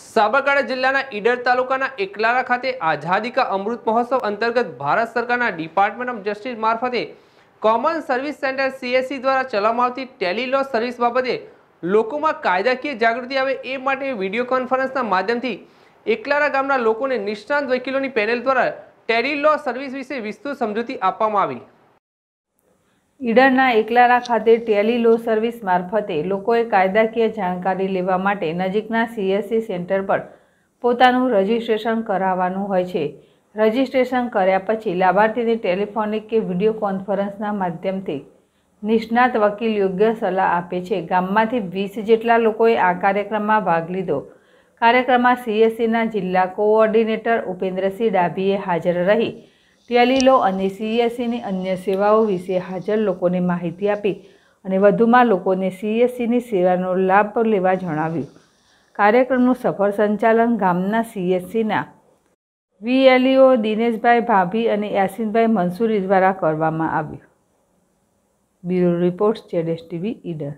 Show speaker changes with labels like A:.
A: સાબરકાંઠા જિલ્લાના ઈડર તાલુકાના એકલારા ખાતે આઝાદી કા અમૃત મહોત્સવ અંતર્ગત ભારત સરકારના ડિપાર્ટમેન્ટ ઓફ જસ્ટિસ મારફતે કોમન સર્વિસ સેન્ટર સીએસસી દ્વારા ચલાવવામાં આવતી ટેલી લો સર્વિસ બાબતે લોકોમાં કાયદાકીય જાગૃતિ આવે એ માટે વિડીયો કોન્ફરન્સના માધ્યમથી એકલારા ગામના લોકોને નિષ્ણાંત વકીલોની પેનલ દ્વારા ટેરી લો સર્વિસ વિશે વિસ્તૃત સમજૂતી આપવામાં આવી ઈડરના
B: એકલારા ખાતે ટેલી લો સર્વિસ મારફતે લોકોએ કાયદાકીય જાણકારી લેવા માટે નજીકના સીએસસી સેન્ટર પર પોતાનું રજિસ્ટ્રેશન કરાવવાનું હોય છે રજિસ્ટ્રેશન કર્યા પછી લાભાર્થીને ટેલિફોનિક કે વિડીયો કોન્ફરન્સના માધ્યમથી નિષ્ણાત વકીલ યોગ્ય સલાહ આપે છે ગામમાંથી વીસ જેટલા લોકોએ આ કાર્યક્રમમાં ભાગ લીધો કાર્યક્રમમાં સીએસસીના જિલ્લા કોઓર્ડિનેટર ઉપેન્દ્રસિંહ ડાભીએ હાજર રહી ટેલીલો અને સીએસસીની e અન્ય સેવાઓ વિશે હાજર લોકોને માહિતી આપી અને વધુમાં લોકોને સીએસસીની e સેવાનો લાભ લેવા જણાવ્યું કાર્યક્રમનું સફળ સંચાલન ગામના સીએસસીના e વીએલઈઓ દિનેશભાઈ ભાભી અને યાસીનભાઈ મંસૂરી દ્વારા કરવામાં આવ્યું બ્યુરો રિપોર્ટ્સ જેડેશ ટીવી ઈડર